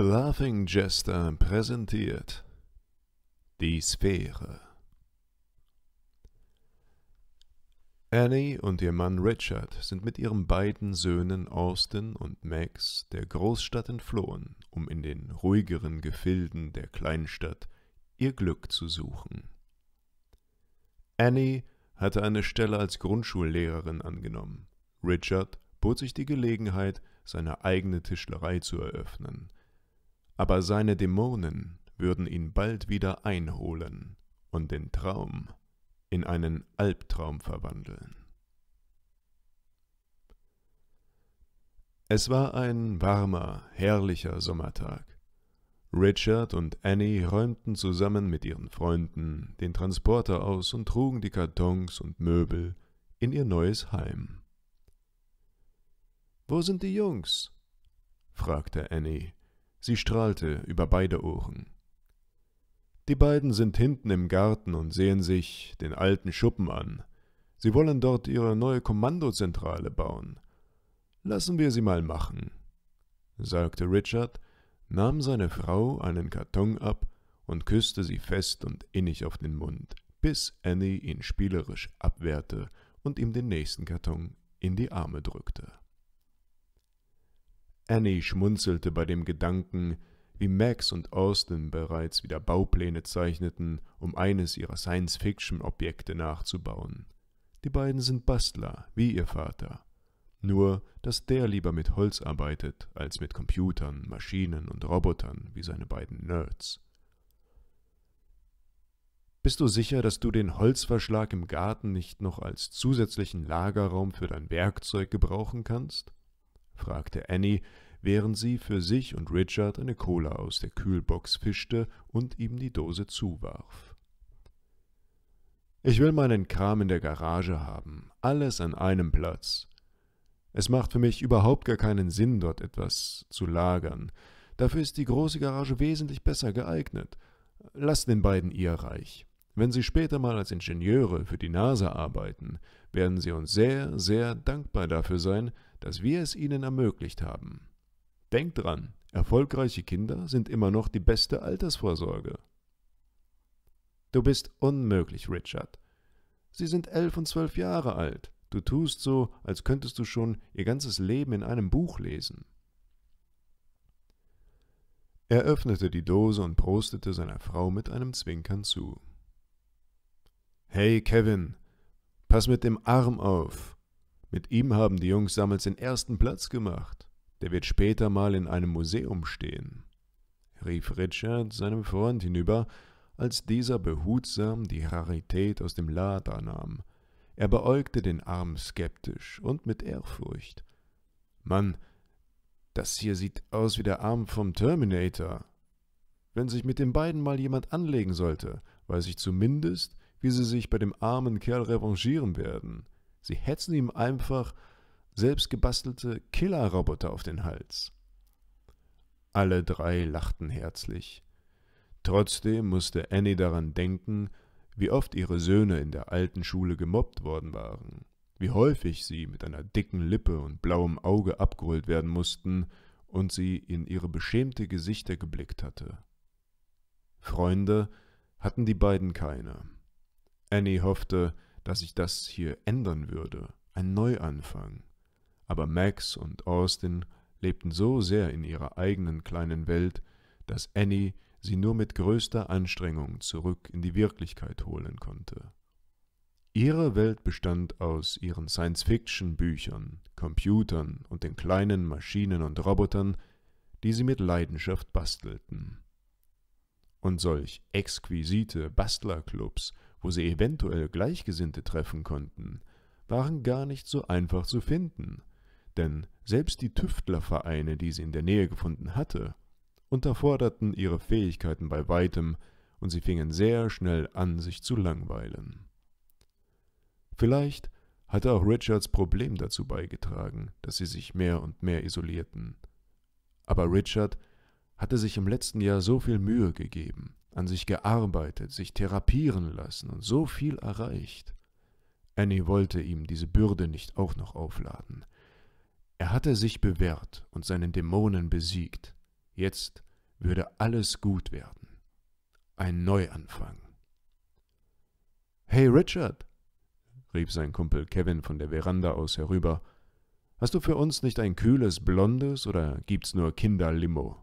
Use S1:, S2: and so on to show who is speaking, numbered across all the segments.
S1: The Laughing Jester präsentiert Die Sphäre Annie und ihr Mann Richard sind mit ihren beiden Söhnen Austin und Max der Großstadt entflohen, um in den ruhigeren Gefilden der Kleinstadt ihr Glück zu suchen. Annie hatte eine Stelle als Grundschullehrerin angenommen. Richard bot sich die Gelegenheit, seine eigene Tischlerei zu eröffnen – aber seine Dämonen würden ihn bald wieder einholen und den Traum in einen Albtraum verwandeln. Es war ein warmer, herrlicher Sommertag. Richard und Annie räumten zusammen mit ihren Freunden den Transporter aus und trugen die Kartons und Möbel in ihr neues Heim. Wo sind die Jungs? fragte Annie. Sie strahlte über beide Ohren. Die beiden sind hinten im Garten und sehen sich den alten Schuppen an. Sie wollen dort ihre neue Kommandozentrale bauen. Lassen wir sie mal machen, sagte Richard, nahm seine Frau einen Karton ab und küsste sie fest und innig auf den Mund, bis Annie ihn spielerisch abwehrte und ihm den nächsten Karton in die Arme drückte. Annie schmunzelte bei dem Gedanken, wie Max und Austin bereits wieder Baupläne zeichneten, um eines ihrer Science-Fiction-Objekte nachzubauen. Die beiden sind Bastler, wie ihr Vater. Nur, dass der lieber mit Holz arbeitet, als mit Computern, Maschinen und Robotern, wie seine beiden Nerds. Bist du sicher, dass du den Holzverschlag im Garten nicht noch als zusätzlichen Lagerraum für dein Werkzeug gebrauchen kannst? fragte Annie, während sie für sich und Richard eine Cola aus der Kühlbox fischte und ihm die Dose zuwarf. Ich will meinen Kram in der Garage haben, alles an einem Platz. Es macht für mich überhaupt gar keinen Sinn, dort etwas zu lagern. Dafür ist die große Garage wesentlich besser geeignet. Lass den beiden ihr Reich. Wenn sie später mal als Ingenieure für die NASA arbeiten, werden sie uns sehr, sehr dankbar dafür sein, dass wir es ihnen ermöglicht haben. Denk dran, erfolgreiche Kinder sind immer noch die beste Altersvorsorge. Du bist unmöglich, Richard. Sie sind elf und zwölf Jahre alt. Du tust so, als könntest du schon ihr ganzes Leben in einem Buch lesen. Er öffnete die Dose und prostete seiner Frau mit einem Zwinkern zu. Hey, Kevin, pass mit dem Arm auf. Mit ihm haben die Jungs damals den ersten Platz gemacht. Der wird später mal in einem Museum stehen, rief Richard seinem Freund hinüber, als dieser behutsam die Rarität aus dem Lader nahm. Er beäugte den Arm skeptisch und mit Ehrfurcht. Mann, das hier sieht aus wie der Arm vom Terminator. Wenn sich mit den beiden mal jemand anlegen sollte, weiß ich zumindest, wie sie sich bei dem armen Kerl revanchieren werden. Sie hetzen ihm einfach selbstgebastelte Killerroboter auf den Hals. Alle drei lachten herzlich. Trotzdem musste Annie daran denken, wie oft ihre Söhne in der alten Schule gemobbt worden waren, wie häufig sie mit einer dicken Lippe und blauem Auge abgeholt werden mussten und sie in ihre beschämte Gesichter geblickt hatte. Freunde hatten die beiden keine. Annie hoffte, dass ich das hier ändern würde, ein Neuanfang. Aber Max und Austin lebten so sehr in ihrer eigenen kleinen Welt, dass Annie sie nur mit größter Anstrengung zurück in die Wirklichkeit holen konnte. Ihre Welt bestand aus ihren Science-Fiction-Büchern, Computern und den kleinen Maschinen und Robotern, die sie mit Leidenschaft bastelten. Und solch exquisite Bastlerclubs wo sie eventuell Gleichgesinnte treffen konnten, waren gar nicht so einfach zu finden, denn selbst die Tüftlervereine, die sie in der Nähe gefunden hatte, unterforderten ihre Fähigkeiten bei weitem, und sie fingen sehr schnell an, sich zu langweilen. Vielleicht hatte auch Richards Problem dazu beigetragen, dass sie sich mehr und mehr isolierten. Aber Richard hatte sich im letzten Jahr so viel Mühe gegeben, an sich gearbeitet, sich therapieren lassen und so viel erreicht. Annie wollte ihm diese Bürde nicht auch noch aufladen. Er hatte sich bewährt und seinen Dämonen besiegt. Jetzt würde alles gut werden. Ein Neuanfang. Hey Richard, rief sein Kumpel Kevin von der Veranda aus herüber, hast du für uns nicht ein kühles Blondes oder gibt's nur Kinderlimo?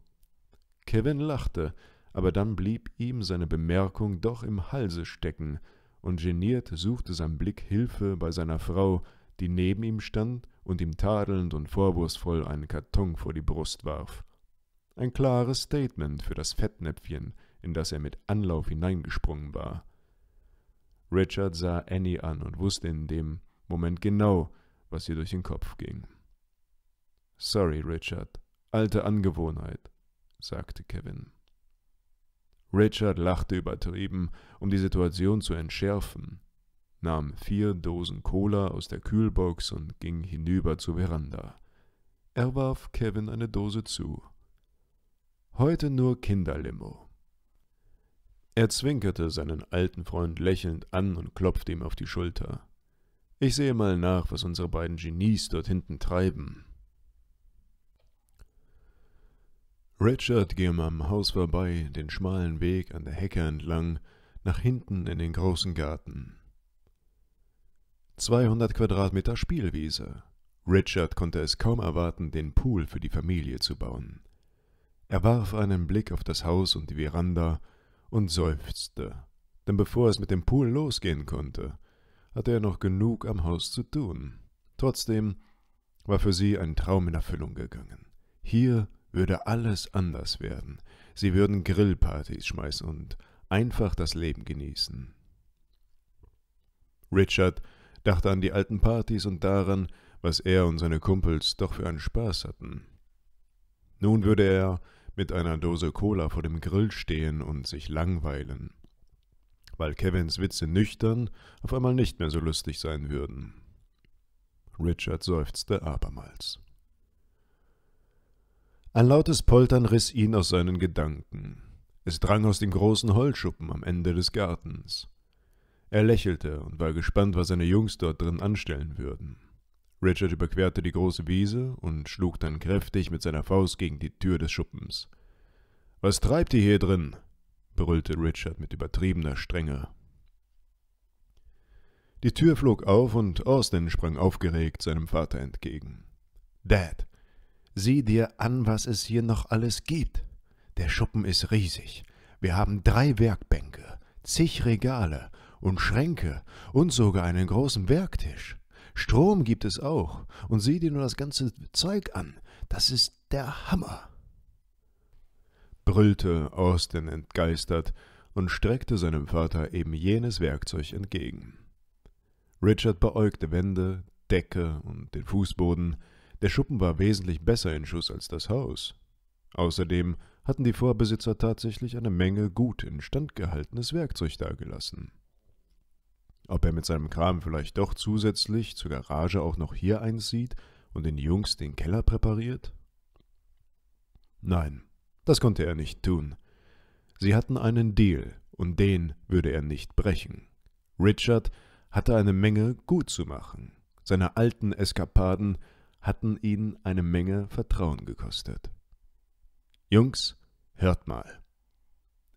S1: Kevin lachte, aber dann blieb ihm seine Bemerkung doch im Halse stecken, und geniert suchte sein Blick Hilfe bei seiner Frau, die neben ihm stand und ihm tadelnd und vorwurfsvoll einen Karton vor die Brust warf. Ein klares Statement für das Fettnäpfchen, in das er mit Anlauf hineingesprungen war. Richard sah Annie an und wusste in dem Moment genau, was ihr durch den Kopf ging. Sorry, Richard, alte Angewohnheit, sagte Kevin. Richard lachte übertrieben, um die Situation zu entschärfen, nahm vier Dosen Cola aus der Kühlbox und ging hinüber zur Veranda. Er warf Kevin eine Dose zu. Heute nur Kinderlimo. Er zwinkerte seinen alten Freund lächelnd an und klopfte ihm auf die Schulter. Ich sehe mal nach, was unsere beiden Genies dort hinten treiben. Richard ging am Haus vorbei, den schmalen Weg an der Hecke entlang, nach hinten in den großen Garten. 200 Quadratmeter Spielwiese. Richard konnte es kaum erwarten, den Pool für die Familie zu bauen. Er warf einen Blick auf das Haus und die Veranda und seufzte, denn bevor es mit dem Pool losgehen konnte, hatte er noch genug am Haus zu tun. Trotzdem war für sie ein Traum in Erfüllung gegangen. Hier würde alles anders werden. Sie würden Grillpartys schmeißen und einfach das Leben genießen. Richard dachte an die alten Partys und daran, was er und seine Kumpels doch für einen Spaß hatten. Nun würde er mit einer Dose Cola vor dem Grill stehen und sich langweilen, weil Kevins Witze nüchtern auf einmal nicht mehr so lustig sein würden. Richard seufzte abermals. Ein lautes Poltern riss ihn aus seinen Gedanken. Es drang aus dem großen Holzschuppen am Ende des Gartens. Er lächelte und war gespannt, was seine Jungs dort drin anstellen würden. Richard überquerte die große Wiese und schlug dann kräftig mit seiner Faust gegen die Tür des Schuppens. Was treibt ihr hier drin? brüllte Richard mit übertriebener Strenge. Die Tür flog auf und Austin sprang aufgeregt seinem Vater entgegen. Dad, Sieh dir an, was es hier noch alles gibt. Der Schuppen ist riesig. Wir haben drei Werkbänke, zig Regale und Schränke und sogar einen großen Werktisch. Strom gibt es auch. Und sieh dir nur das ganze Zeug an. Das ist der Hammer. brüllte Austin entgeistert und streckte seinem Vater eben jenes Werkzeug entgegen. Richard beäugte Wände, Decke und den Fußboden, der Schuppen war wesentlich besser in Schuss als das Haus. Außerdem hatten die Vorbesitzer tatsächlich eine Menge gut instand gehaltenes Werkzeug dagelassen. Ob er mit seinem Kram vielleicht doch zusätzlich zur Garage auch noch hier einzieht und den Jungs den Keller präpariert? Nein, das konnte er nicht tun. Sie hatten einen Deal, und den würde er nicht brechen. Richard hatte eine Menge gut zu machen. Seine alten Eskapaden hatten ihn eine Menge Vertrauen gekostet. Jungs, hört mal.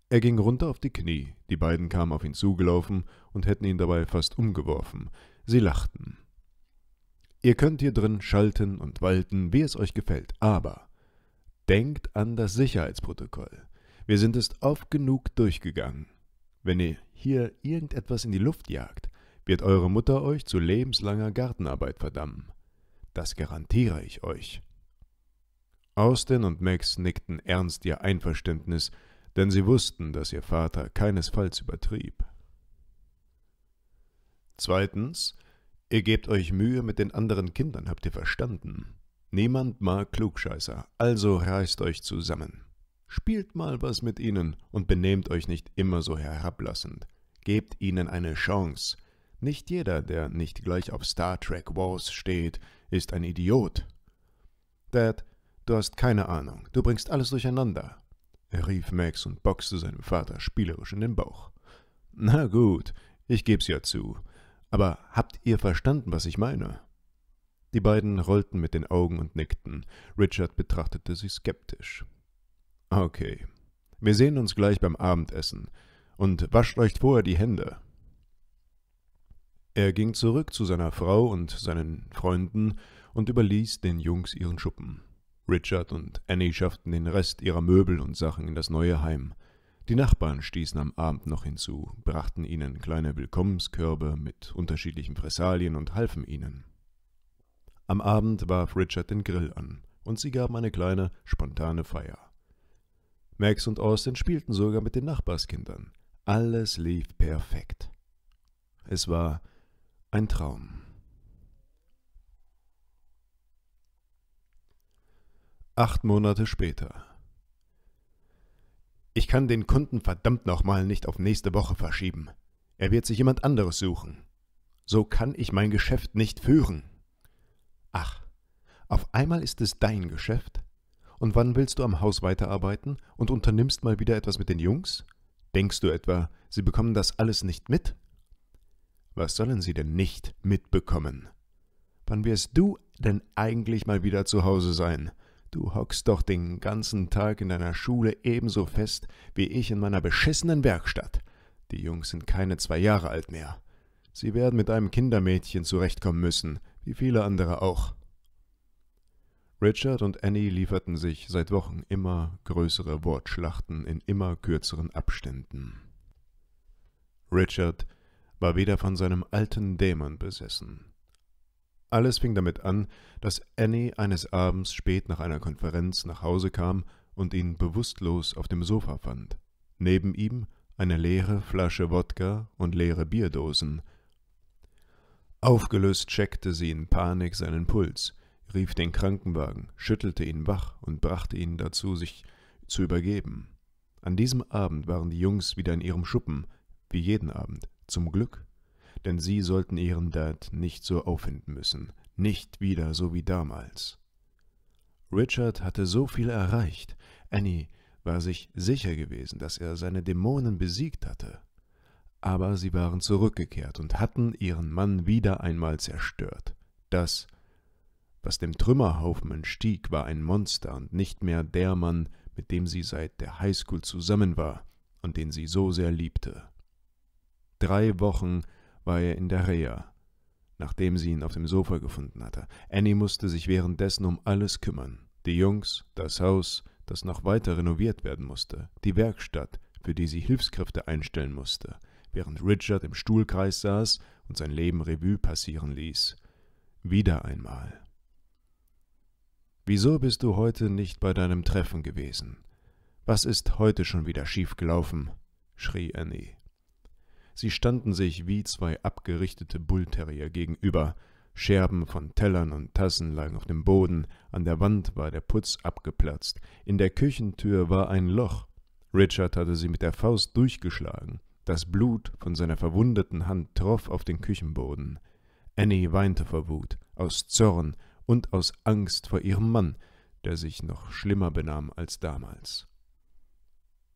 S1: Er ging runter auf die Knie, die beiden kamen auf ihn zugelaufen und hätten ihn dabei fast umgeworfen. Sie lachten. Ihr könnt hier drin schalten und walten, wie es euch gefällt, aber denkt an das Sicherheitsprotokoll. Wir sind es oft genug durchgegangen. Wenn ihr hier irgendetwas in die Luft jagt, wird eure Mutter euch zu lebenslanger Gartenarbeit verdammen. Das garantiere ich euch. Austin und Max nickten ernst ihr Einverständnis, denn sie wussten, dass ihr Vater keinesfalls übertrieb. Zweitens, ihr gebt euch Mühe mit den anderen Kindern, habt ihr verstanden? Niemand mag Klugscheißer, also reißt euch zusammen. Spielt mal was mit ihnen und benehmt euch nicht immer so herablassend. Gebt ihnen eine Chance. Nicht jeder, der nicht gleich auf Star Trek Wars steht, ist ein Idiot. Dad, du hast keine Ahnung, du bringst alles durcheinander, er rief Max und boxte seinem Vater spielerisch in den Bauch. Na gut, ich geb's ja zu. Aber habt ihr verstanden, was ich meine? Die beiden rollten mit den Augen und nickten. Richard betrachtete sie skeptisch. Okay. Wir sehen uns gleich beim Abendessen. Und wascht euch vorher die Hände. Er ging zurück zu seiner Frau und seinen Freunden und überließ den Jungs ihren Schuppen. Richard und Annie schafften den Rest ihrer Möbel und Sachen in das neue Heim. Die Nachbarn stießen am Abend noch hinzu, brachten ihnen kleine Willkommenskörbe mit unterschiedlichen Fressalien und halfen ihnen. Am Abend warf Richard den Grill an und sie gaben eine kleine, spontane Feier. Max und Austin spielten sogar mit den Nachbarskindern. Alles lief perfekt. Es war ein Traum. Acht Monate später. Ich kann den Kunden verdammt nochmal nicht auf nächste Woche verschieben. Er wird sich jemand anderes suchen. So kann ich mein Geschäft nicht führen. Ach, auf einmal ist es dein Geschäft? Und wann willst du am Haus weiterarbeiten und unternimmst mal wieder etwas mit den Jungs? Denkst du etwa, sie bekommen das alles nicht mit? Was sollen sie denn nicht mitbekommen? Wann wirst du denn eigentlich mal wieder zu Hause sein? Du hockst doch den ganzen Tag in deiner Schule ebenso fest wie ich in meiner beschissenen Werkstatt. Die Jungs sind keine zwei Jahre alt mehr. Sie werden mit einem Kindermädchen zurechtkommen müssen, wie viele andere auch. Richard und Annie lieferten sich seit Wochen immer größere Wortschlachten in immer kürzeren Abständen. Richard war wieder von seinem alten Dämon besessen. Alles fing damit an, dass Annie eines Abends spät nach einer Konferenz nach Hause kam und ihn bewusstlos auf dem Sofa fand. Neben ihm eine leere Flasche Wodka und leere Bierdosen. Aufgelöst checkte sie in Panik seinen Puls, rief den Krankenwagen, schüttelte ihn wach und brachte ihn dazu, sich zu übergeben. An diesem Abend waren die Jungs wieder in ihrem Schuppen, wie jeden Abend, zum Glück, denn sie sollten ihren Dad nicht so auffinden müssen, nicht wieder so wie damals. Richard hatte so viel erreicht, Annie war sich sicher gewesen, dass er seine Dämonen besiegt hatte. Aber sie waren zurückgekehrt und hatten ihren Mann wieder einmal zerstört. Das, was dem Trümmerhaufen entstieg, war ein Monster und nicht mehr der Mann, mit dem sie seit der Highschool zusammen war und den sie so sehr liebte. Drei Wochen war er in der Reha, nachdem sie ihn auf dem Sofa gefunden hatte. Annie musste sich währenddessen um alles kümmern. Die Jungs, das Haus, das noch weiter renoviert werden musste, die Werkstatt, für die sie Hilfskräfte einstellen musste, während Richard im Stuhlkreis saß und sein Leben Revue passieren ließ. Wieder einmal. Wieso bist du heute nicht bei deinem Treffen gewesen? Was ist heute schon wieder schiefgelaufen? schrie Annie. Sie standen sich wie zwei abgerichtete Bullterrier gegenüber. Scherben von Tellern und Tassen lagen auf dem Boden, an der Wand war der Putz abgeplatzt, in der Küchentür war ein Loch. Richard hatte sie mit der Faust durchgeschlagen. Das Blut von seiner verwundeten Hand troff auf den Küchenboden. Annie weinte vor Wut, aus Zorn und aus Angst vor ihrem Mann, der sich noch schlimmer benahm als damals.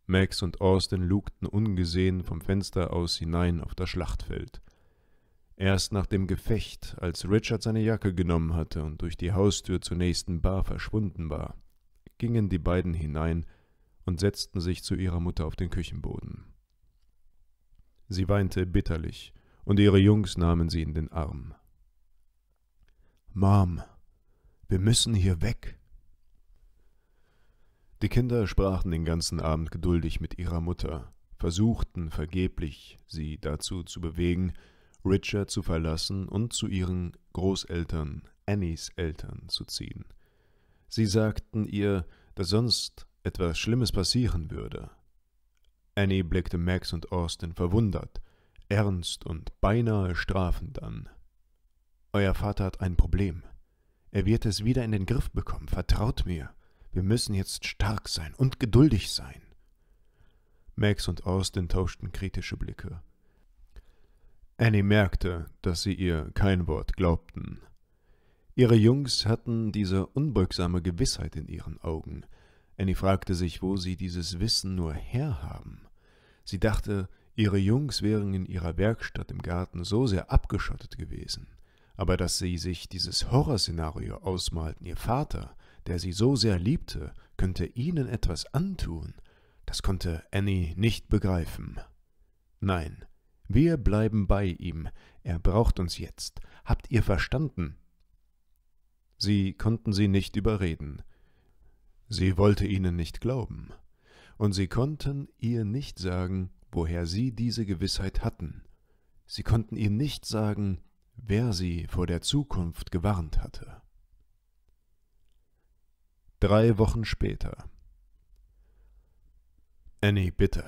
S1: Max und Austin lugten ungesehen vom Fenster aus hinein auf das Schlachtfeld. Erst nach dem Gefecht, als Richard seine Jacke genommen hatte und durch die Haustür zur nächsten Bar verschwunden war, gingen die beiden hinein und setzten sich zu ihrer Mutter auf den Küchenboden. Sie weinte bitterlich, und ihre Jungs nahmen sie in den Arm. Mom, wir müssen hier weg, die Kinder sprachen den ganzen Abend geduldig mit ihrer Mutter, versuchten vergeblich, sie dazu zu bewegen, Richard zu verlassen und zu ihren Großeltern, Annies Eltern, zu ziehen. Sie sagten ihr, dass sonst etwas Schlimmes passieren würde. Annie blickte Max und Austin verwundert, ernst und beinahe strafend an. Euer Vater hat ein Problem. Er wird es wieder in den Griff bekommen, vertraut mir. Wir müssen jetzt stark sein und geduldig sein. Max und Austin tauschten kritische Blicke. Annie merkte, dass sie ihr kein Wort glaubten. Ihre Jungs hatten diese unbeugsame Gewissheit in ihren Augen. Annie fragte sich, wo sie dieses Wissen nur herhaben. Sie dachte, ihre Jungs wären in ihrer Werkstatt im Garten so sehr abgeschottet gewesen. Aber dass sie sich dieses Horrorszenario ausmalten, ihr Vater, der sie so sehr liebte, könnte ihnen etwas antun, das konnte Annie nicht begreifen. Nein, wir bleiben bei ihm, er braucht uns jetzt. Habt ihr verstanden? Sie konnten sie nicht überreden. Sie wollte ihnen nicht glauben, und sie konnten ihr nicht sagen, woher sie diese Gewissheit hatten. Sie konnten ihr nicht sagen, wer sie vor der Zukunft gewarnt hatte. Drei Wochen später. Annie, bitte.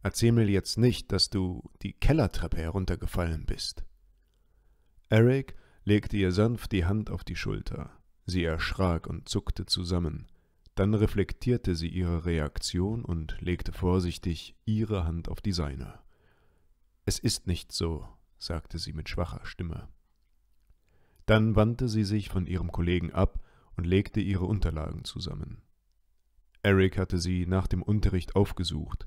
S1: Erzähl mir jetzt nicht, dass du die Kellertreppe heruntergefallen bist. Eric legte ihr sanft die Hand auf die Schulter. Sie erschrak und zuckte zusammen. Dann reflektierte sie ihre Reaktion und legte vorsichtig ihre Hand auf die seine. Es ist nicht so, sagte sie mit schwacher Stimme. Dann wandte sie sich von ihrem Kollegen ab und legte ihre Unterlagen zusammen. Eric hatte sie nach dem Unterricht aufgesucht.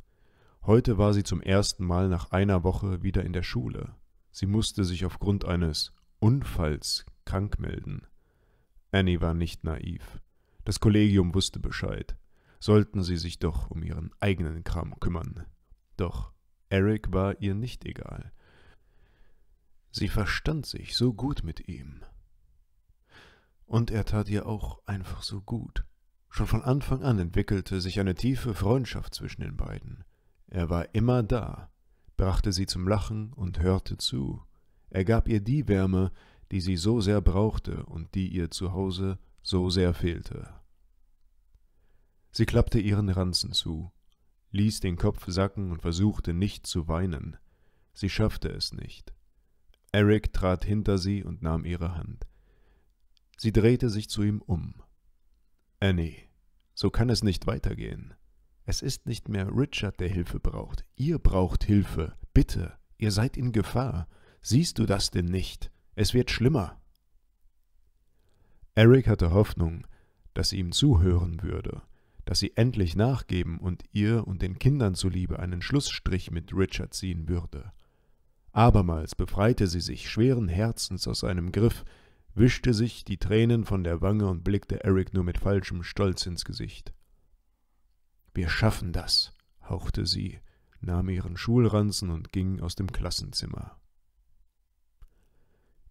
S1: Heute war sie zum ersten Mal nach einer Woche wieder in der Schule. Sie musste sich aufgrund eines Unfalls krank melden. Annie war nicht naiv. Das Kollegium wusste Bescheid. Sollten sie sich doch um ihren eigenen Kram kümmern. Doch Eric war ihr nicht egal. Sie verstand sich so gut mit ihm. Und er tat ihr auch einfach so gut. Schon von Anfang an entwickelte sich eine tiefe Freundschaft zwischen den beiden. Er war immer da, brachte sie zum Lachen und hörte zu. Er gab ihr die Wärme, die sie so sehr brauchte und die ihr zu Hause so sehr fehlte. Sie klappte ihren Ranzen zu, ließ den Kopf sacken und versuchte nicht zu weinen. Sie schaffte es nicht. Eric trat hinter sie und nahm ihre Hand. Sie drehte sich zu ihm um. Annie, so kann es nicht weitergehen. Es ist nicht mehr Richard, der Hilfe braucht. Ihr braucht Hilfe. Bitte, ihr seid in Gefahr. Siehst du das denn nicht? Es wird schlimmer. Eric hatte Hoffnung, dass sie ihm zuhören würde, dass sie endlich nachgeben und ihr und den Kindern zuliebe einen Schlussstrich mit Richard ziehen würde. Abermals befreite sie sich schweren Herzens aus seinem Griff, wischte sich die Tränen von der Wange und blickte Eric nur mit falschem Stolz ins Gesicht. Wir schaffen das, hauchte sie, nahm ihren Schulranzen und ging aus dem Klassenzimmer.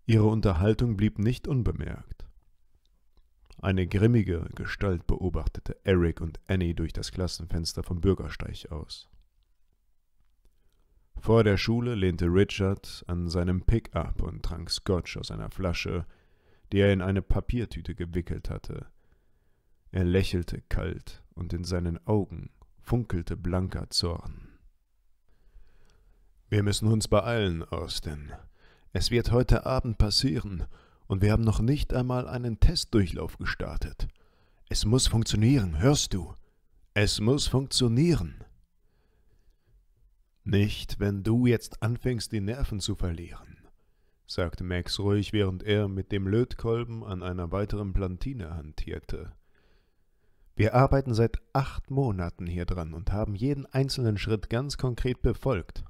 S1: Ihre Unterhaltung blieb nicht unbemerkt. Eine grimmige Gestalt beobachtete Eric und Annie durch das Klassenfenster vom Bürgersteig aus. Vor der Schule lehnte Richard an seinem Pickup und trank Scotch aus einer Flasche, die er in eine Papiertüte gewickelt hatte. Er lächelte kalt, und in seinen Augen funkelte blanker Zorn. Wir müssen uns beeilen, Austin. Es wird heute Abend passieren, und wir haben noch nicht einmal einen Testdurchlauf gestartet. Es muss funktionieren, hörst du? Es muss funktionieren. Nicht, wenn du jetzt anfängst, die Nerven zu verlieren sagte Max ruhig, während er mit dem Lötkolben an einer weiteren Plantine hantierte. Wir arbeiten seit acht Monaten hier dran und haben jeden einzelnen Schritt ganz konkret befolgt.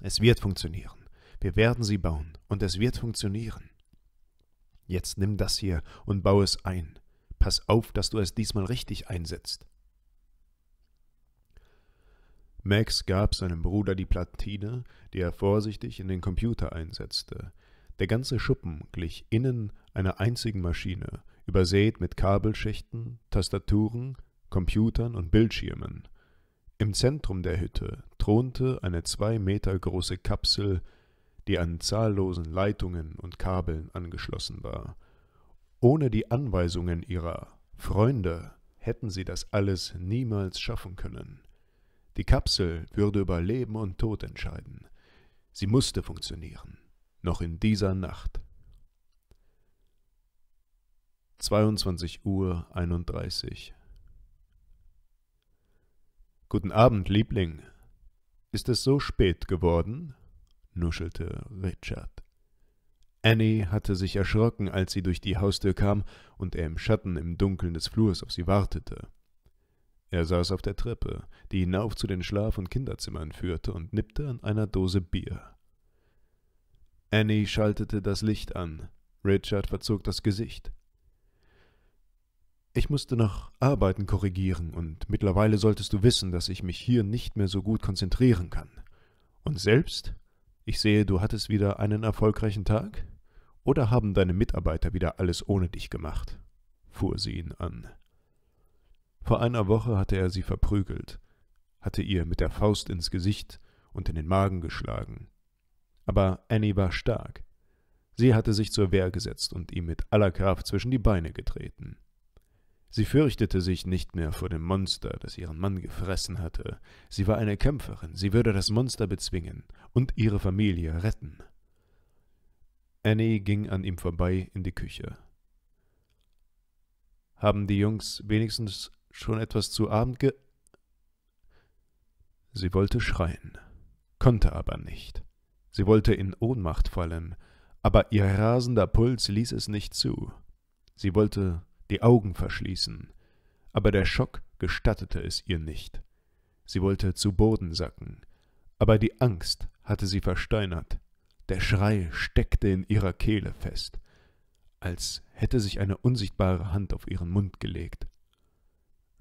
S1: Es wird funktionieren. Wir werden sie bauen und es wird funktionieren. Jetzt nimm das hier und baue es ein. Pass auf, dass du es diesmal richtig einsetzt. Max gab seinem Bruder die Platine, die er vorsichtig in den Computer einsetzte. Der ganze Schuppen glich innen einer einzigen Maschine, übersät mit Kabelschichten, Tastaturen, Computern und Bildschirmen. Im Zentrum der Hütte thronte eine zwei Meter große Kapsel, die an zahllosen Leitungen und Kabeln angeschlossen war. Ohne die Anweisungen ihrer Freunde hätten sie das alles niemals schaffen können. Die Kapsel würde über Leben und Tod entscheiden. Sie musste funktionieren, noch in dieser Nacht. 22 Uhr 31 Guten Abend, Liebling. Ist es so spät geworden? nuschelte Richard. Annie hatte sich erschrocken, als sie durch die Haustür kam und er im Schatten im Dunkeln des Flurs auf sie wartete. Er saß auf der Treppe, die hinauf zu den Schlaf- und Kinderzimmern führte, und nippte an einer Dose Bier. Annie schaltete das Licht an. Richard verzog das Gesicht. Ich musste noch Arbeiten korrigieren, und mittlerweile solltest du wissen, dass ich mich hier nicht mehr so gut konzentrieren kann. Und selbst? Ich sehe, du hattest wieder einen erfolgreichen Tag? Oder haben deine Mitarbeiter wieder alles ohne dich gemacht? fuhr sie ihn an. Vor einer Woche hatte er sie verprügelt, hatte ihr mit der Faust ins Gesicht und in den Magen geschlagen. Aber Annie war stark. Sie hatte sich zur Wehr gesetzt und ihm mit aller Kraft zwischen die Beine getreten. Sie fürchtete sich nicht mehr vor dem Monster, das ihren Mann gefressen hatte. Sie war eine Kämpferin, sie würde das Monster bezwingen und ihre Familie retten. Annie ging an ihm vorbei in die Küche. Haben die Jungs wenigstens schon etwas zu Abend ge... Sie wollte schreien, konnte aber nicht. Sie wollte in Ohnmacht fallen, aber ihr rasender Puls ließ es nicht zu. Sie wollte die Augen verschließen, aber der Schock gestattete es ihr nicht. Sie wollte zu Boden sacken, aber die Angst hatte sie versteinert. Der Schrei steckte in ihrer Kehle fest, als hätte sich eine unsichtbare Hand auf ihren Mund gelegt.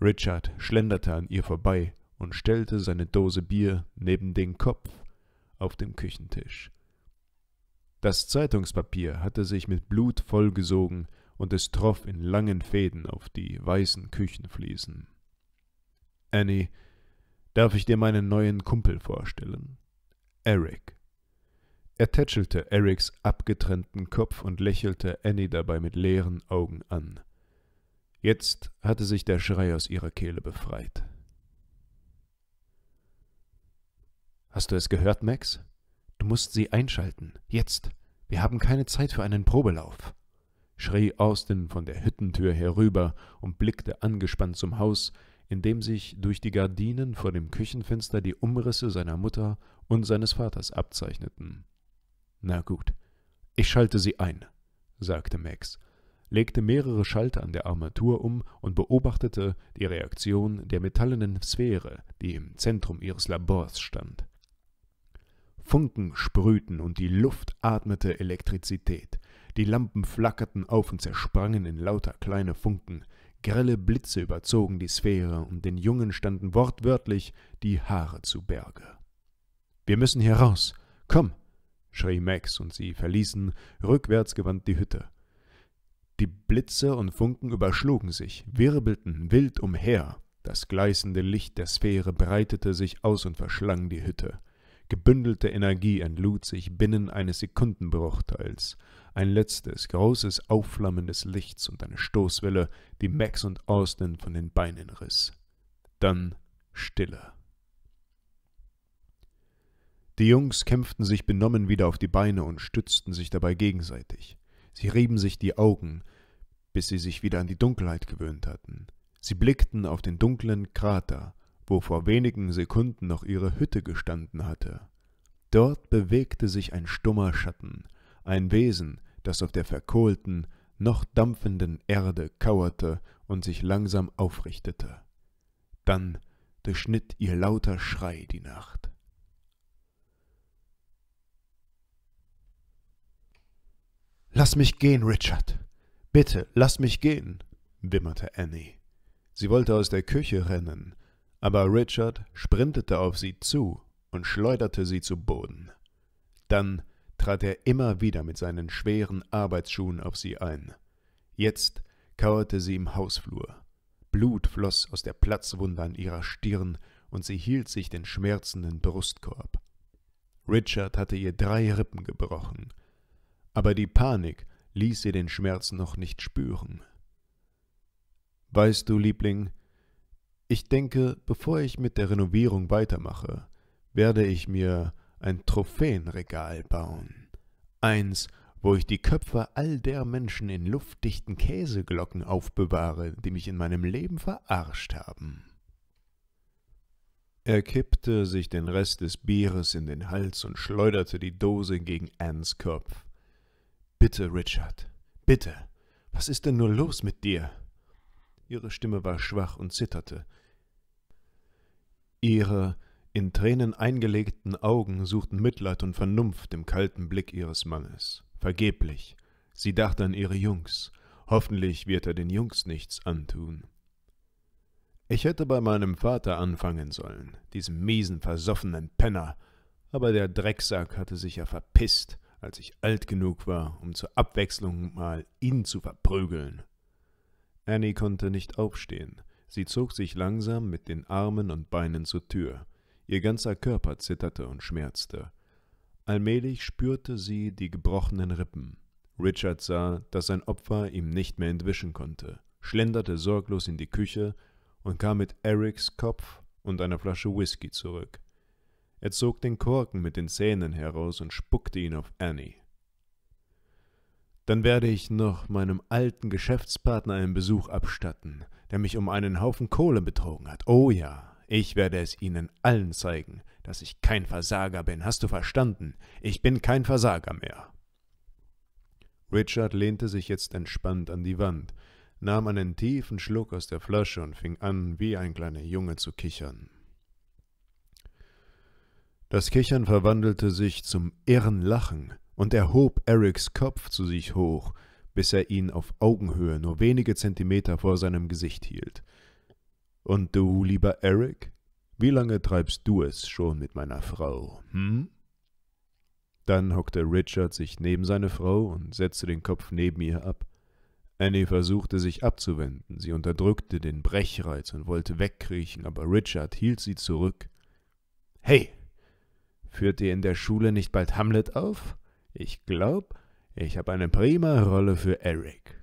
S1: Richard schlenderte an ihr vorbei und stellte seine Dose Bier neben den Kopf auf dem Küchentisch. Das Zeitungspapier hatte sich mit Blut vollgesogen und es troff in langen Fäden auf die weißen Küchenfliesen. Annie, darf ich dir meinen neuen Kumpel vorstellen? Eric. Er tätschelte Erics abgetrennten Kopf und lächelte Annie dabei mit leeren Augen an. Jetzt hatte sich der Schrei aus ihrer Kehle befreit. Hast du es gehört, Max? Du musst sie einschalten. Jetzt. Wir haben keine Zeit für einen Probelauf. schrie Austin von der Hüttentür herüber und blickte angespannt zum Haus, in dem sich durch die Gardinen vor dem Küchenfenster die Umrisse seiner Mutter und seines Vaters abzeichneten. Na gut, ich schalte sie ein, sagte Max legte mehrere Schalter an der Armatur um und beobachtete die Reaktion der metallenen Sphäre, die im Zentrum ihres Labors stand. Funken sprühten und die Luft atmete Elektrizität. Die Lampen flackerten auf und zersprangen in lauter kleine Funken. Grelle Blitze überzogen die Sphäre und den Jungen standen wortwörtlich die Haare zu Berge. Wir müssen hier raus. Komm, schrie Max und sie verließen rückwärtsgewandt die Hütte. Die Blitze und Funken überschlugen sich, wirbelten wild umher. Das gleißende Licht der Sphäre breitete sich aus und verschlang die Hütte. Gebündelte Energie entlud sich binnen eines Sekundenbruchteils. Ein letztes, großes Aufflammen des Lichts und eine Stoßwelle, die Max und Austin von den Beinen riss. Dann Stille. Die Jungs kämpften sich benommen wieder auf die Beine und stützten sich dabei gegenseitig. Sie rieben sich die Augen, bis sie sich wieder an die Dunkelheit gewöhnt hatten. Sie blickten auf den dunklen Krater, wo vor wenigen Sekunden noch ihre Hütte gestanden hatte. Dort bewegte sich ein stummer Schatten, ein Wesen, das auf der verkohlten, noch dampfenden Erde kauerte und sich langsam aufrichtete. Dann durchschnitt ihr lauter Schrei die Nacht. Lass mich gehen, Richard. Bitte, lass mich gehen, wimmerte Annie. Sie wollte aus der Küche rennen, aber Richard sprintete auf sie zu und schleuderte sie zu Boden. Dann trat er immer wieder mit seinen schweren Arbeitsschuhen auf sie ein. Jetzt kauerte sie im Hausflur. Blut floss aus der Platzwunde an ihrer Stirn und sie hielt sich den schmerzenden Brustkorb. Richard hatte ihr drei Rippen gebrochen aber die Panik ließ sie den Schmerz noch nicht spüren. Weißt du, Liebling, ich denke, bevor ich mit der Renovierung weitermache, werde ich mir ein Trophäenregal bauen. Eins, wo ich die Köpfe all der Menschen in luftdichten Käseglocken aufbewahre, die mich in meinem Leben verarscht haben. Er kippte sich den Rest des Bieres in den Hals und schleuderte die Dose gegen Anns Kopf. Bitte, Richard, bitte, was ist denn nur los mit dir? Ihre Stimme war schwach und zitterte. Ihre in Tränen eingelegten Augen suchten Mitleid und Vernunft im kalten Blick ihres Mannes. Vergeblich. Sie dachte an ihre Jungs. Hoffentlich wird er den Jungs nichts antun. Ich hätte bei meinem Vater anfangen sollen, diesem miesen, versoffenen Penner, aber der Drecksack hatte sich ja verpisst als ich alt genug war, um zur Abwechslung mal ihn zu verprügeln. Annie konnte nicht aufstehen. Sie zog sich langsam mit den Armen und Beinen zur Tür. Ihr ganzer Körper zitterte und schmerzte. Allmählich spürte sie die gebrochenen Rippen. Richard sah, dass sein Opfer ihm nicht mehr entwischen konnte, schlenderte sorglos in die Küche und kam mit Erics Kopf und einer Flasche Whisky zurück. Er zog den Korken mit den Zähnen heraus und spuckte ihn auf Annie. Dann werde ich noch meinem alten Geschäftspartner einen Besuch abstatten, der mich um einen Haufen Kohle betrogen hat. Oh ja, ich werde es Ihnen allen zeigen, dass ich kein Versager bin. Hast du verstanden? Ich bin kein Versager mehr. Richard lehnte sich jetzt entspannt an die Wand, nahm einen tiefen Schluck aus der Flasche und fing an, wie ein kleiner Junge zu kichern. Das Kichern verwandelte sich zum irren Lachen und erhob Erics Kopf zu sich hoch, bis er ihn auf Augenhöhe nur wenige Zentimeter vor seinem Gesicht hielt. Und du, lieber Eric, wie lange treibst du es schon mit meiner Frau, hm? Dann hockte Richard sich neben seine Frau und setzte den Kopf neben ihr ab. Annie versuchte sich abzuwenden, sie unterdrückte den Brechreiz und wollte wegkriechen, aber Richard hielt sie zurück. Hey, Führt ihr in der Schule nicht bald Hamlet auf? Ich glaube, ich habe eine prima Rolle für Eric.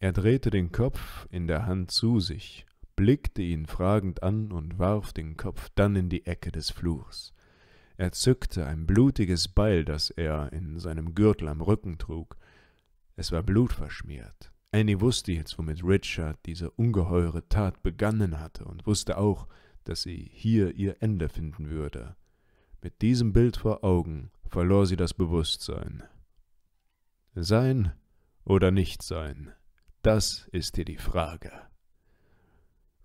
S1: Er drehte den Kopf in der Hand zu sich, blickte ihn fragend an und warf den Kopf dann in die Ecke des Flurs. Er zückte ein blutiges Beil, das er in seinem Gürtel am Rücken trug. Es war blutverschmiert. Annie wusste jetzt, womit Richard diese ungeheure Tat begannen hatte und wusste auch, dass sie hier ihr Ende finden würde. Mit diesem Bild vor Augen verlor sie das Bewusstsein. Sein oder nicht sein, das ist dir die Frage.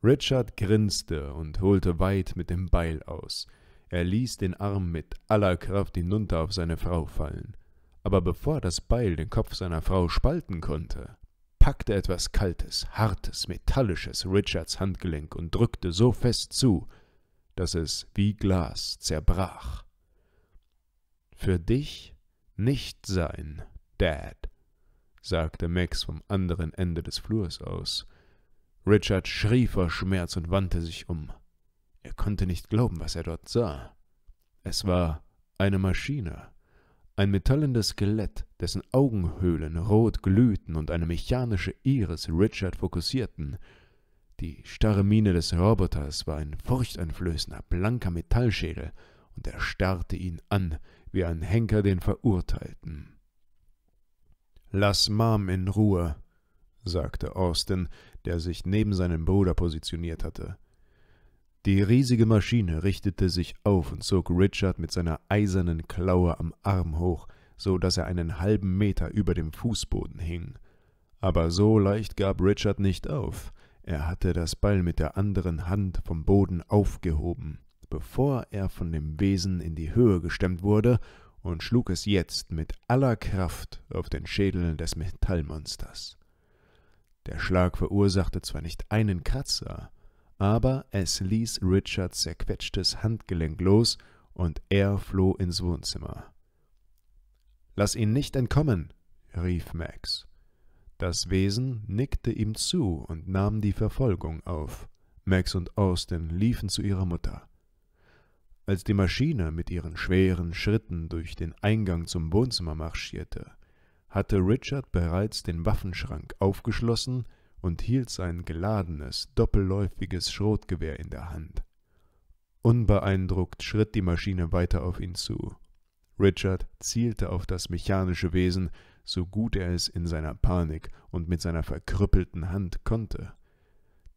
S1: Richard grinste und holte weit mit dem Beil aus. Er ließ den Arm mit aller Kraft hinunter auf seine Frau fallen. Aber bevor das Beil den Kopf seiner Frau spalten konnte, packte etwas Kaltes, Hartes, Metallisches Richards Handgelenk und drückte so fest zu, dass es wie Glas zerbrach. Für dich nicht sein, Dad, sagte Max vom anderen Ende des Flurs aus. Richard schrie vor Schmerz und wandte sich um. Er konnte nicht glauben, was er dort sah. Es war eine Maschine, ein metallendes Skelett, dessen Augenhöhlen rot glühten und eine mechanische Iris Richard fokussierten, die starre Miene des Roboters war ein furchteinflößender, blanker Metallschädel, und er starrte ihn an, wie ein Henker den Verurteilten. Lass Mom in Ruhe, sagte Austin, der sich neben seinem Bruder positioniert hatte. Die riesige Maschine richtete sich auf und zog Richard mit seiner eisernen Klaue am Arm hoch, so dass er einen halben Meter über dem Fußboden hing. Aber so leicht gab Richard nicht auf. Er hatte das Beil mit der anderen Hand vom Boden aufgehoben, bevor er von dem Wesen in die Höhe gestemmt wurde, und schlug es jetzt mit aller Kraft auf den Schädel des Metallmonsters. Der Schlag verursachte zwar nicht einen Kratzer, aber es ließ Richards zerquetschtes Handgelenk los und er floh ins Wohnzimmer. Lass ihn nicht entkommen, rief Max. Das Wesen nickte ihm zu und nahm die Verfolgung auf. Max und Austin liefen zu ihrer Mutter. Als die Maschine mit ihren schweren Schritten durch den Eingang zum Wohnzimmer marschierte, hatte Richard bereits den Waffenschrank aufgeschlossen und hielt sein geladenes, doppelläufiges Schrotgewehr in der Hand. Unbeeindruckt schritt die Maschine weiter auf ihn zu. Richard zielte auf das mechanische Wesen so gut er es in seiner Panik und mit seiner verkrüppelten Hand konnte.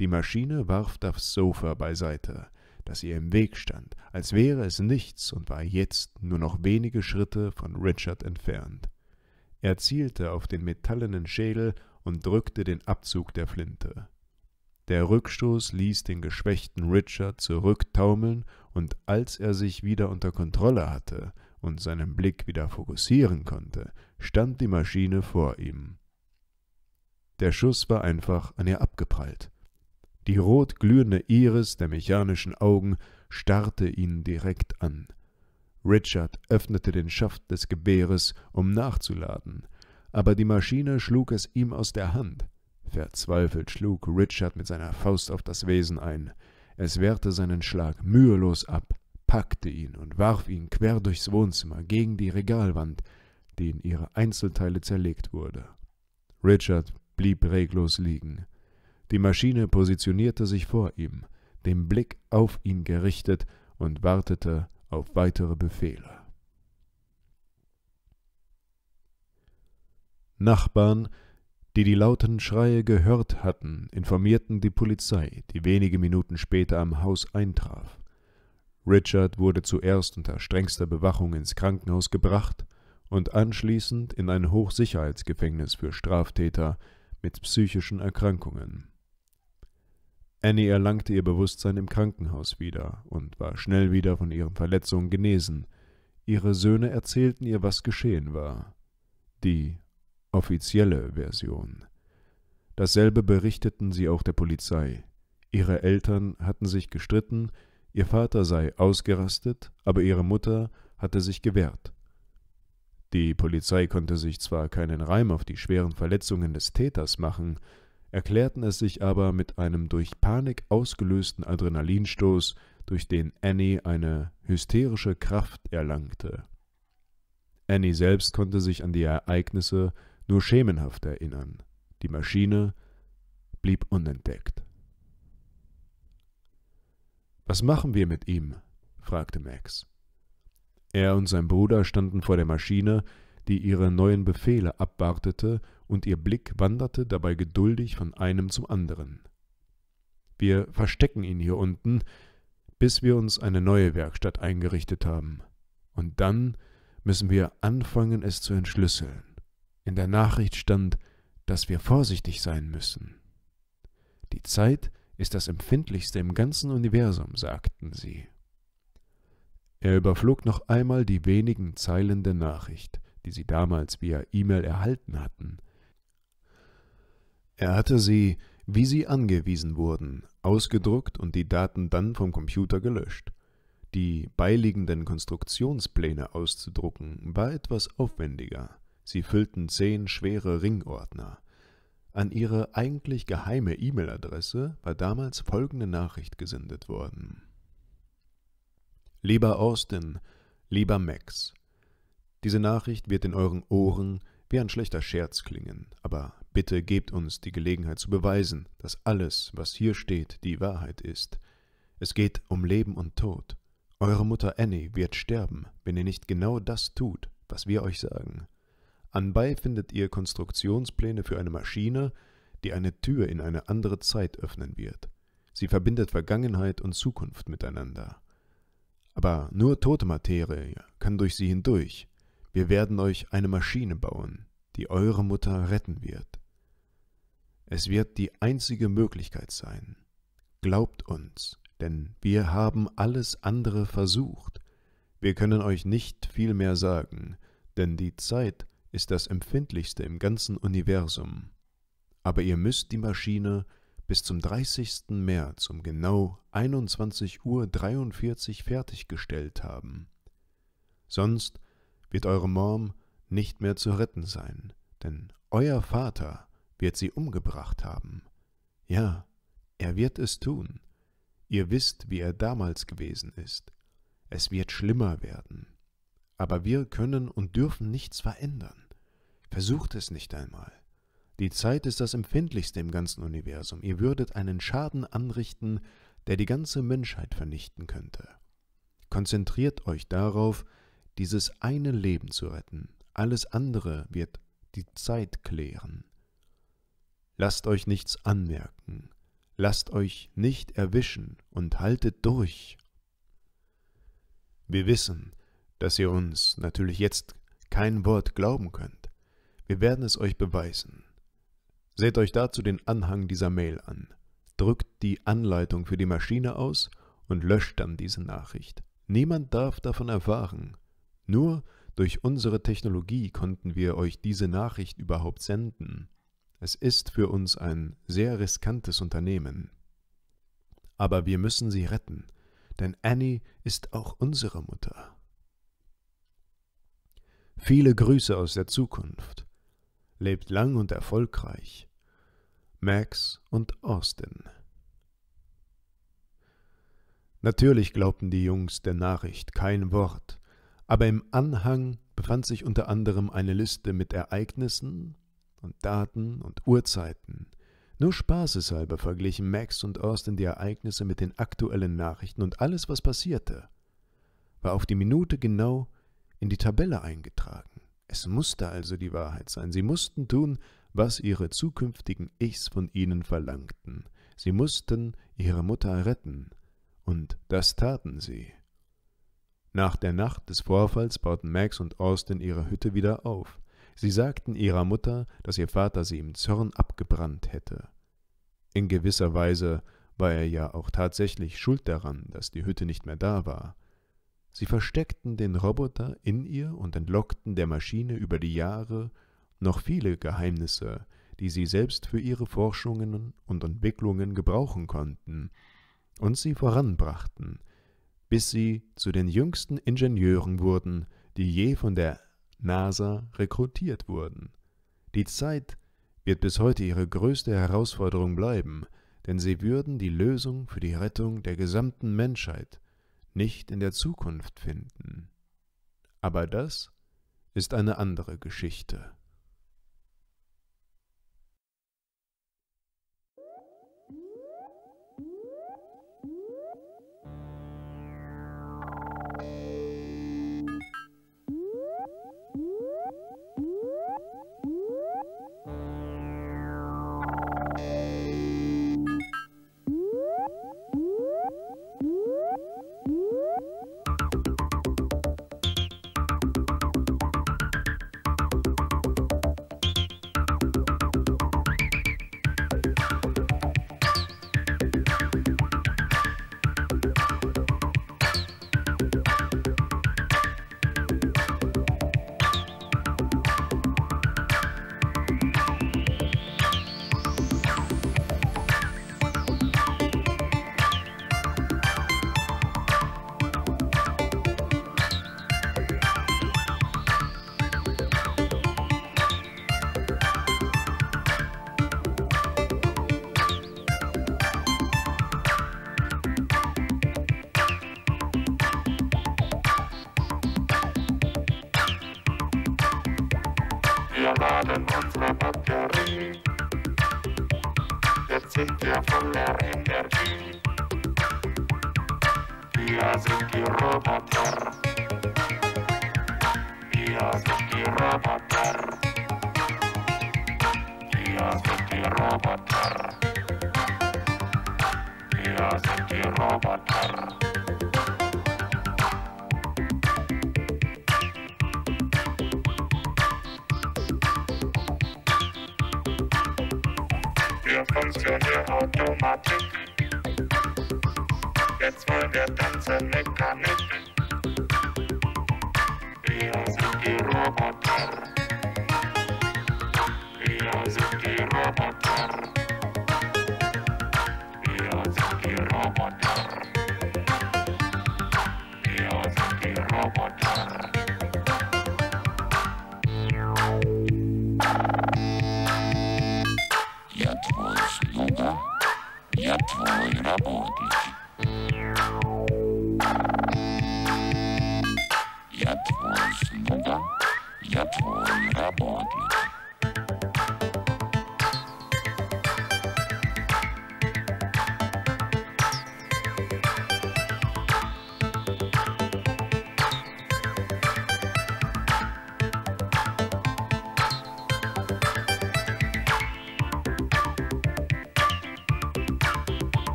S1: Die Maschine warf das Sofa beiseite, das ihr im Weg stand, als wäre es nichts und war jetzt nur noch wenige Schritte von Richard entfernt. Er zielte auf den metallenen Schädel und drückte den Abzug der Flinte. Der Rückstoß ließ den geschwächten Richard zurücktaumeln, und als er sich wieder unter Kontrolle hatte, und seinen Blick wieder fokussieren konnte, stand die Maschine vor ihm. Der Schuss war einfach an ihr abgeprallt. Die rot glühende Iris der mechanischen Augen starrte ihn direkt an. Richard öffnete den Schaft des Gebäres, um nachzuladen, aber die Maschine schlug es ihm aus der Hand. Verzweifelt schlug Richard mit seiner Faust auf das Wesen ein. Es wehrte seinen Schlag mühelos ab, packte ihn und warf ihn quer durchs Wohnzimmer gegen die Regalwand, die in ihre Einzelteile zerlegt wurde. Richard blieb reglos liegen. Die Maschine positionierte sich vor ihm, den Blick auf ihn gerichtet und wartete auf weitere Befehle. Nachbarn, die die lauten Schreie gehört hatten, informierten die Polizei, die wenige Minuten später am Haus eintraf. Richard wurde zuerst unter strengster Bewachung ins Krankenhaus gebracht und anschließend in ein Hochsicherheitsgefängnis für Straftäter mit psychischen Erkrankungen. Annie erlangte ihr Bewusstsein im Krankenhaus wieder und war schnell wieder von ihren Verletzungen genesen. Ihre Söhne erzählten ihr, was geschehen war. Die offizielle Version. Dasselbe berichteten sie auch der Polizei. Ihre Eltern hatten sich gestritten, Ihr Vater sei ausgerastet, aber ihre Mutter hatte sich gewehrt. Die Polizei konnte sich zwar keinen Reim auf die schweren Verletzungen des Täters machen, erklärten es sich aber mit einem durch Panik ausgelösten Adrenalinstoß, durch den Annie eine hysterische Kraft erlangte. Annie selbst konnte sich an die Ereignisse nur schemenhaft erinnern. Die Maschine blieb unentdeckt. Was machen wir mit ihm? fragte Max. Er und sein Bruder standen vor der Maschine, die ihre neuen Befehle abwartete, und ihr Blick wanderte dabei geduldig von einem zum anderen. Wir verstecken ihn hier unten, bis wir uns eine neue Werkstatt eingerichtet haben. Und dann müssen wir anfangen, es zu entschlüsseln. In der Nachricht stand, dass wir vorsichtig sein müssen. Die Zeit ist das empfindlichste im ganzen Universum, sagten sie. Er überflog noch einmal die wenigen Zeilen der Nachricht, die sie damals via E-Mail erhalten hatten. Er hatte sie, wie sie angewiesen wurden, ausgedruckt und die Daten dann vom Computer gelöscht. Die beiliegenden Konstruktionspläne auszudrucken war etwas aufwendiger. Sie füllten zehn schwere Ringordner. An ihre eigentlich geheime E-Mail-Adresse war damals folgende Nachricht gesendet worden. Lieber Austin, lieber Max, diese Nachricht wird in euren Ohren wie ein schlechter Scherz klingen, aber bitte gebt uns die Gelegenheit zu beweisen, dass alles, was hier steht, die Wahrheit ist. Es geht um Leben und Tod. Eure Mutter Annie wird sterben, wenn ihr nicht genau das tut, was wir euch sagen. Anbei findet ihr Konstruktionspläne für eine Maschine, die eine Tür in eine andere Zeit öffnen wird. Sie verbindet Vergangenheit und Zukunft miteinander. Aber nur tote Materie kann durch sie hindurch. Wir werden euch eine Maschine bauen, die eure Mutter retten wird. Es wird die einzige Möglichkeit sein. Glaubt uns, denn wir haben alles andere versucht. Wir können euch nicht viel mehr sagen, denn die Zeit ist das empfindlichste im ganzen Universum, aber ihr müsst die Maschine bis zum 30. März um genau 21.43 Uhr fertiggestellt haben. Sonst wird eure Mom nicht mehr zu retten sein, denn euer Vater wird sie umgebracht haben. Ja, er wird es tun. Ihr wisst, wie er damals gewesen ist. Es wird schlimmer werden aber wir können und dürfen nichts verändern. Versucht es nicht einmal. Die Zeit ist das empfindlichste im ganzen Universum. Ihr würdet einen Schaden anrichten, der die ganze Menschheit vernichten könnte. Konzentriert euch darauf, dieses eine Leben zu retten. Alles andere wird die Zeit klären. Lasst euch nichts anmerken, lasst euch nicht erwischen und haltet durch. Wir wissen, dass ihr uns natürlich jetzt kein Wort glauben könnt. Wir werden es euch beweisen. Seht euch dazu den Anhang dieser Mail an, drückt die Anleitung für die Maschine aus und löscht dann diese Nachricht. Niemand darf davon erfahren. Nur durch unsere Technologie konnten wir euch diese Nachricht überhaupt senden. Es ist für uns ein sehr riskantes Unternehmen. Aber wir müssen sie retten, denn Annie ist auch unsere Mutter. Viele Grüße aus der Zukunft. Lebt lang und erfolgreich. Max und Austin. Natürlich glaubten die Jungs der Nachricht kein Wort, aber im Anhang befand sich unter anderem eine Liste mit Ereignissen und Daten und Uhrzeiten. Nur spaßeshalber verglichen Max und Austin die Ereignisse mit den aktuellen Nachrichten und alles, was passierte, war auf die Minute genau in die Tabelle eingetragen. Es musste also die Wahrheit sein. Sie mussten tun, was ihre zukünftigen Ichs von ihnen verlangten. Sie mussten ihre Mutter retten. Und das taten sie. Nach der Nacht des Vorfalls bauten Max und Austin ihre Hütte wieder auf. Sie sagten ihrer Mutter, dass ihr Vater sie im Zorn abgebrannt hätte. In gewisser Weise war er ja auch tatsächlich schuld daran, dass die Hütte nicht mehr da war. Sie versteckten den Roboter in ihr und entlockten der Maschine über die Jahre noch viele Geheimnisse, die sie selbst für ihre Forschungen und Entwicklungen gebrauchen konnten und sie voranbrachten, bis sie zu den jüngsten Ingenieuren wurden, die je von der NASA rekrutiert wurden. Die Zeit wird bis heute ihre größte Herausforderung bleiben, denn sie würden die Lösung für die Rettung der gesamten Menschheit nicht in der Zukunft finden. Aber das ist eine andere Geschichte. robot. He was a robot.